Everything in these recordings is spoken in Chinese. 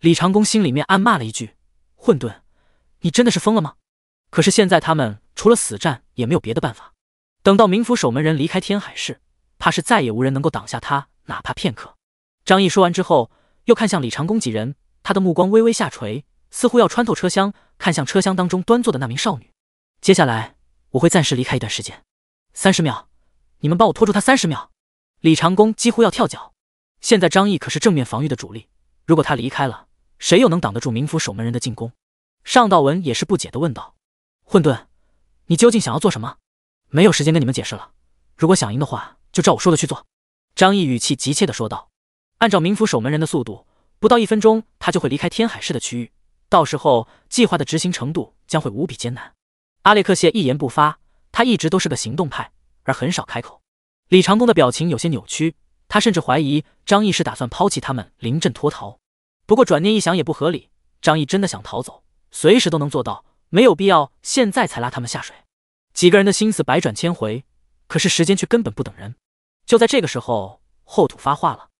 李长工心里面暗骂了一句：“混沌，你真的是疯了吗？”可是现在他们除了死战也没有别的办法。等到冥府守门人离开天海市，怕是再也无人能够挡下他哪怕片刻。张毅说完之后，又看向李长工几人，他的目光微微下垂，似乎要穿透车厢，看向车厢当中端坐的那名少女。接下来我会暂时离开一段时间，三十秒，你们帮我拖住他三十秒。李长工几乎要跳脚，现在张毅可是正面防御的主力，如果他离开了。谁又能挡得住冥府守门人的进攻？尚道文也是不解的问道：“混沌，你究竟想要做什么？没有时间跟你们解释了。如果想赢的话，就照我说的去做。”张毅语气急切的说道：“按照冥府守门人的速度，不到一分钟，他就会离开天海市的区域。到时候，计划的执行程度将会无比艰难。”阿列克谢一言不发，他一直都是个行动派，而很少开口。李长工的表情有些扭曲，他甚至怀疑张毅是打算抛弃他们，临阵脱逃。不过转念一想也不合理，张毅真的想逃走，随时都能做到，没有必要现在才拉他们下水。几个人的心思百转千回，可是时间却根本不等人。就在这个时候，后土发话了，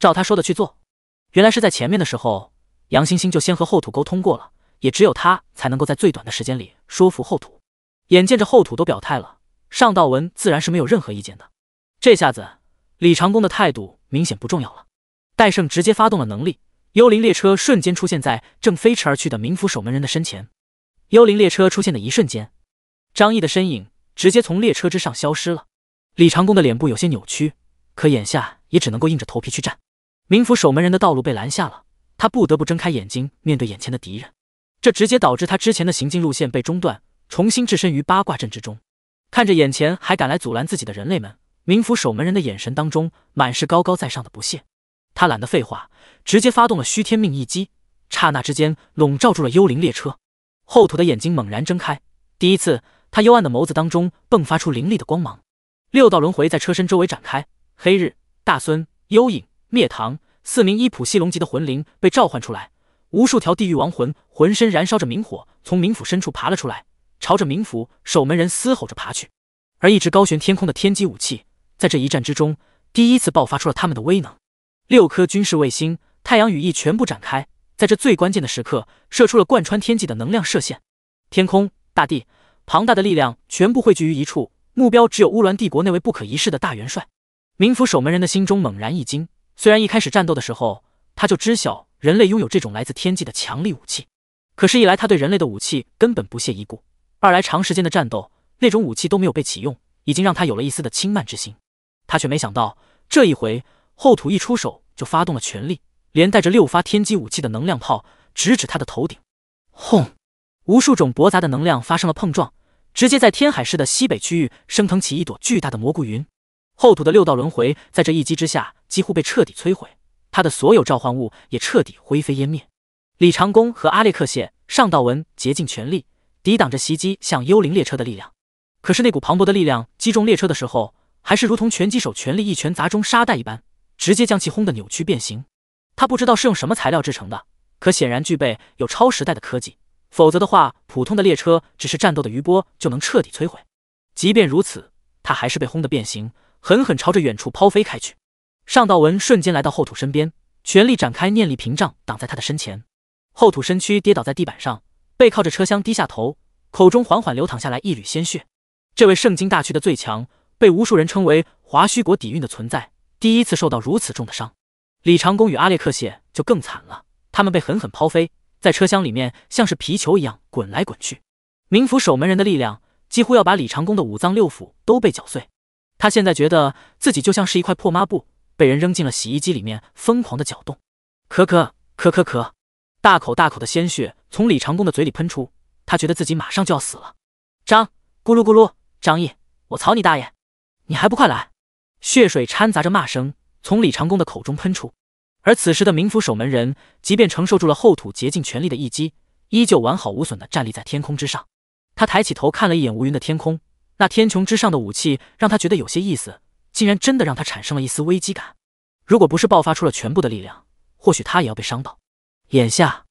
照他说的去做。原来是在前面的时候，杨欣欣就先和后土沟通过了，也只有他才能够在最短的时间里说服后土。眼见着后土都表态了，上道文自然是没有任何意见的。这下子，李长工的态度明显不重要了，戴胜直接发动了能力。幽灵列车瞬间出现在正飞驰而去的冥府守门人的身前。幽灵列车出现的一瞬间，张毅的身影直接从列车之上消失了。李长工的脸部有些扭曲，可眼下也只能够硬着头皮去战。冥府守门人的道路被拦下了，他不得不睁开眼睛面对眼前的敌人，这直接导致他之前的行进路线被中断，重新置身于八卦阵之中。看着眼前还赶来阻拦自己的人类们，冥府守门人的眼神当中满是高高在上的不屑。他懒得废话，直接发动了虚天命一击，刹那之间笼罩住了幽灵列车。厚土的眼睛猛然睁开，第一次，他幽暗的眸子当中迸发出凌厉的光芒。六道轮回在车身周围展开，黑日、大孙、幽影、灭唐四名伊普西龙级的魂灵被召唤出来，无数条地狱亡魂浑身燃烧着冥火，从冥府深处爬了出来，朝着冥府守门人嘶吼着爬去。而一直高悬天空的天机武器，在这一战之中，第一次爆发出了他们的威能。六颗军事卫星，太阳羽翼全部展开，在这最关键的时刻，射出了贯穿天际的能量射线。天空、大地，庞大的力量全部汇聚于一处，目标只有乌兰帝国那位不可一世的大元帅。冥府守门人的心中猛然一惊。虽然一开始战斗的时候，他就知晓人类拥有这种来自天际的强力武器，可是，一来他对人类的武器根本不屑一顾，二来长时间的战斗，那种武器都没有被启用，已经让他有了一丝的轻慢之心。他却没想到这一回。后土一出手就发动了全力，连带着六发天机武器的能量炮直指他的头顶。轰！无数种驳杂的能量发生了碰撞，直接在天海市的西北区域升腾起一朵巨大的蘑菇云。后土的六道轮回在这一击之下几乎被彻底摧毁，他的所有召唤物也彻底灰飞烟灭。李长弓和阿列克谢、上道文竭尽全力抵挡着袭击向幽灵列车的力量，可是那股磅礴的力量击中列车的时候，还是如同拳击手全力一拳砸中沙袋一般。直接将其轰得扭曲变形，他不知道是用什么材料制成的，可显然具备有超时代的科技，否则的话，普通的列车只是战斗的余波就能彻底摧毁。即便如此，他还是被轰得变形，狠狠朝着远处抛飞开去。尚道文瞬间来到厚土身边，全力展开念力屏障挡在他的身前。厚土身躯跌倒在地板上，背靠着车厢，低下头，口中缓缓流淌下来一缕鲜血。这位圣经大区的最强，被无数人称为华胥国底蕴的存在。第一次受到如此重的伤，李长工与阿列克谢就更惨了。他们被狠狠抛飞在车厢里面，像是皮球一样滚来滚去。冥府守门人的力量几乎要把李长工的五脏六腑都被搅碎。他现在觉得自己就像是一块破抹布，被人扔进了洗衣机里面，疯狂的搅动。咳咳咳咳咳，大口大口的鲜血从李长工的嘴里喷出，他觉得自己马上就要死了。张，咕噜咕噜，张毅，我操你大爷，你还不快来！血水掺杂着骂声从李长弓的口中喷出，而此时的冥府守门人，即便承受住了后土竭尽全力的一击，依旧完好无损地站立在天空之上。他抬起头看了一眼无云的天空，那天穹之上的武器让他觉得有些意思，竟然真的让他产生了一丝危机感。如果不是爆发出了全部的力量，或许他也要被伤到。眼下，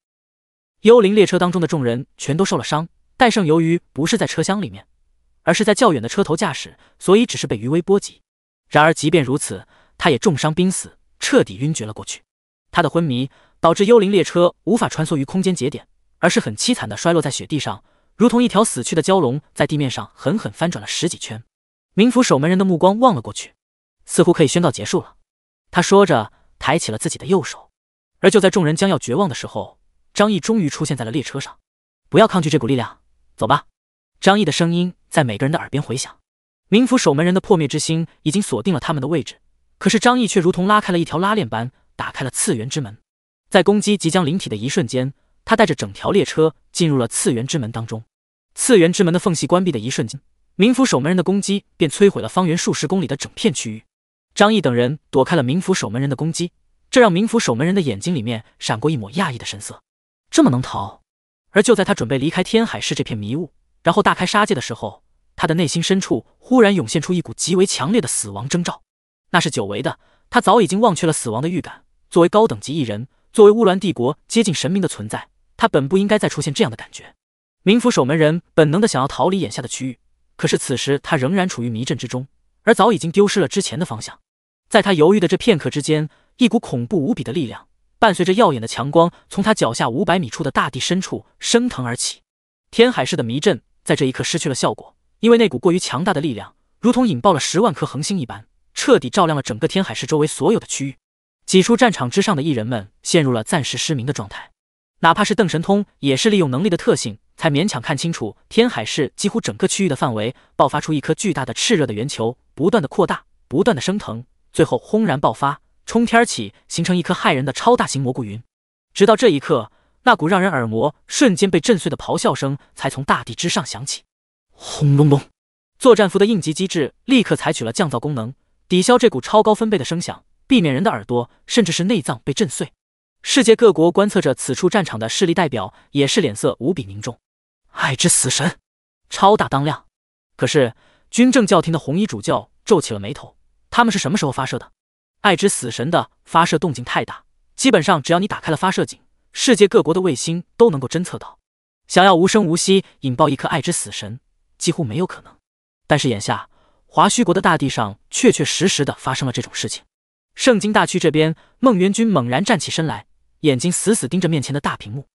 幽灵列车当中的众人全都受了伤，戴胜由于不是在车厢里面，而是在较远的车头驾驶，所以只是被余威波及。然而，即便如此，他也重伤濒死，彻底晕厥了过去。他的昏迷导致幽灵列车无法穿梭于空间节点，而是很凄惨的摔落在雪地上，如同一条死去的蛟龙，在地面上狠狠翻转了十几圈。冥府守门人的目光望了过去，似乎可以宣告结束了。他说着，抬起了自己的右手。而就在众人将要绝望的时候，张毅终于出现在了列车上。不要抗拒这股力量，走吧。张毅的声音在每个人的耳边回响。冥府守门人的破灭之心已经锁定了他们的位置，可是张毅却如同拉开了一条拉链般打开了次元之门。在攻击即将临体的一瞬间，他带着整条列车进入了次元之门当中。次元之门的缝隙关闭的一瞬间，冥府守门人的攻击便摧毁了方圆数十公里的整片区域。张毅等人躲开了冥府守门人的攻击，这让冥府守门人的眼睛里面闪过一抹讶异的神色。这么能逃？而就在他准备离开天海市这片迷雾，然后大开杀戒的时候。他的内心深处忽然涌现出一股极为强烈的死亡征兆，那是久违的。他早已经忘却了死亡的预感。作为高等级异人，作为乌兰帝国接近神明的存在，他本不应该再出现这样的感觉。冥府守门人本能的想要逃离眼下的区域，可是此时他仍然处于迷阵之中，而早已经丢失了之前的方向。在他犹豫的这片刻之间，一股恐怖无比的力量伴随着耀眼的强光从他脚下五百米处的大地深处升腾而起。天海市的迷阵在这一刻失去了效果。因为那股过于强大的力量，如同引爆了十万颗恒星一般，彻底照亮了整个天海市周围所有的区域。几处战场之上的异人们陷入了暂时失明的状态，哪怕是邓神通，也是利用能力的特性，才勉强看清楚天海市几乎整个区域的范围。爆发出一颗巨大的炽热的圆球，不断的扩大，不断的升腾，最后轰然爆发，冲天而起，形成一颗骇人的超大型蘑菇云。直到这一刻，那股让人耳膜瞬间被震碎的咆哮声，才从大地之上响起。轰隆隆！作战服的应急机制立刻采取了降噪功能，抵消这股超高分贝的声响，避免人的耳朵甚至是内脏被震碎。世界各国观测着此处战场的势力代表也是脸色无比凝重。爱之死神，超大当量。可是，军政教廷的红衣主教皱起了眉头。他们是什么时候发射的？爱之死神的发射动静太大，基本上只要你打开了发射井，世界各国的卫星都能够侦测到。想要无声无息引爆一颗爱之死神。几乎没有可能，但是眼下华胥国的大地上确确实实的发生了这种事情。圣京大区这边，孟元君猛然站起身来，眼睛死死盯着面前的大屏幕。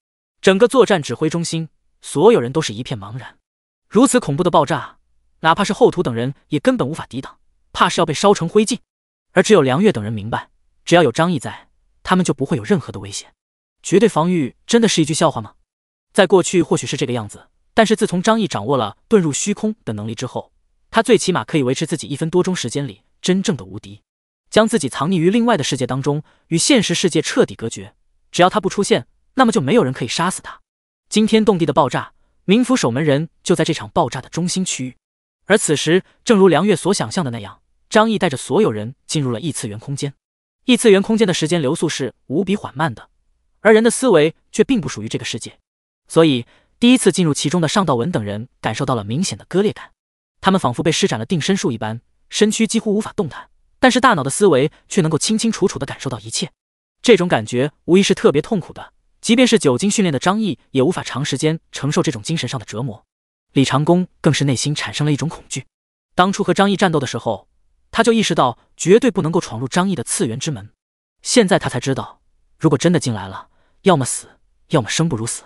整个作战指挥中心，所有人都是一片茫然。如此恐怖的爆炸，哪怕是后土等人也根本无法抵挡，怕是要被烧成灰烬。而只有梁月等人明白，只要有张毅在，他们就不会有任何的危险。绝对防御真的是一句笑话吗？在过去或许是这个样子。但是自从张毅掌握了遁入虚空的能力之后，他最起码可以维持自己一分多钟时间里真正的无敌，将自己藏匿于另外的世界当中，与现实世界彻底隔绝。只要他不出现，那么就没有人可以杀死他。惊天动地的爆炸，冥府守门人就在这场爆炸的中心区域。而此时，正如梁月所想象的那样，张毅带着所有人进入了异次元空间。异次元空间的时间流速是无比缓慢的，而人的思维却并不属于这个世界，所以。第一次进入其中的尚道文等人感受到了明显的割裂感，他们仿佛被施展了定身术一般，身躯几乎无法动弹，但是大脑的思维却能够清清楚楚地感受到一切。这种感觉无疑是特别痛苦的，即便是久经训练的张毅也无法长时间承受这种精神上的折磨。李长工更是内心产生了一种恐惧，当初和张毅战斗的时候，他就意识到绝对不能够闯入张毅的次元之门，现在他才知道，如果真的进来了，要么死，要么生不如死。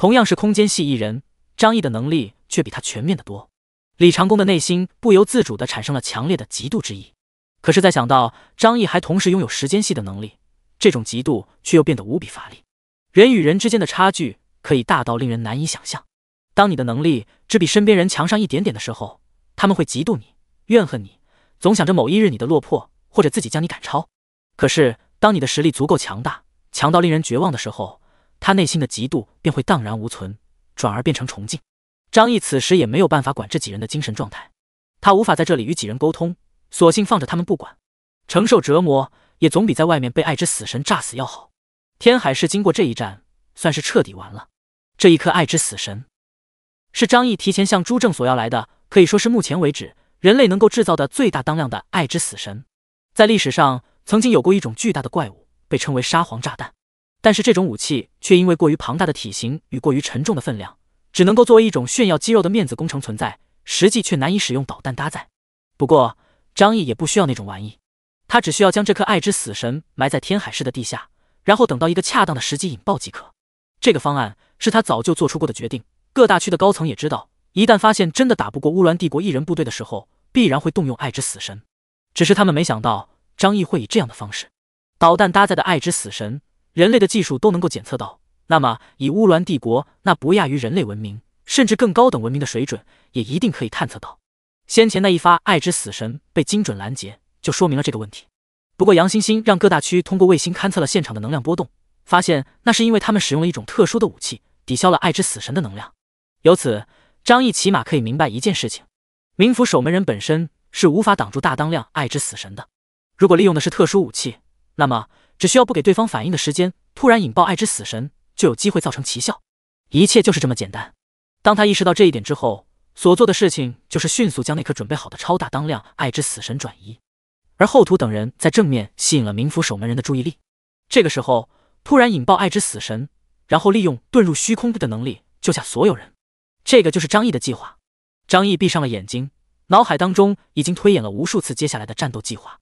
同样是空间系艺人，张毅的能力却比他全面的多。李长工的内心不由自主的产生了强烈的嫉妒之意，可是，在想到张毅还同时拥有时间系的能力，这种嫉妒却又变得无比乏力。人与人之间的差距可以大到令人难以想象。当你的能力只比身边人强上一点点的时候，他们会嫉妒你、怨恨你，总想着某一日你的落魄，或者自己将你赶超。可是，当你的实力足够强大，强到令人绝望的时候，他内心的嫉妒便会荡然无存，转而变成崇敬。张毅此时也没有办法管这几人的精神状态，他无法在这里与几人沟通，索性放着他们不管，承受折磨也总比在外面被爱之死神炸死要好。天海市经过这一战，算是彻底完了。这一颗爱之死神是张毅提前向朱正所要来的，可以说是目前为止人类能够制造的最大当量的爱之死神。在历史上曾经有过一种巨大的怪物，被称为沙皇炸弹。但是这种武器却因为过于庞大的体型与过于沉重的分量，只能够作为一种炫耀肌肉的面子工程存在，实际却难以使用导弹搭载。不过张毅也不需要那种玩意，他只需要将这颗爱之死神埋在天海市的地下，然后等到一个恰当的时机引爆即可。这个方案是他早就做出过的决定，各大区的高层也知道，一旦发现真的打不过乌兰帝国一人部队的时候，必然会动用爱之死神。只是他们没想到张毅会以这样的方式，导弹搭载的爱之死神。人类的技术都能够检测到，那么以乌兰帝国那不亚于人类文明，甚至更高等文明的水准，也一定可以探测到。先前那一发爱之死神被精准拦截，就说明了这个问题。不过杨欣欣让各大区通过卫星勘测了现场的能量波动，发现那是因为他们使用了一种特殊的武器，抵消了爱之死神的能量。由此，张毅起码可以明白一件事情：冥府守门人本身是无法挡住大当量爱之死神的。如果利用的是特殊武器，那么。只需要不给对方反应的时间，突然引爆爱之死神，就有机会造成奇效。一切就是这么简单。当他意识到这一点之后，所做的事情就是迅速将那颗准备好的超大当量爱之死神转移。而后土等人在正面吸引了冥府守门人的注意力，这个时候突然引爆爱之死神，然后利用遁入虚空的能力救下所有人。这个就是张毅的计划。张毅闭上了眼睛，脑海当中已经推演了无数次接下来的战斗计划。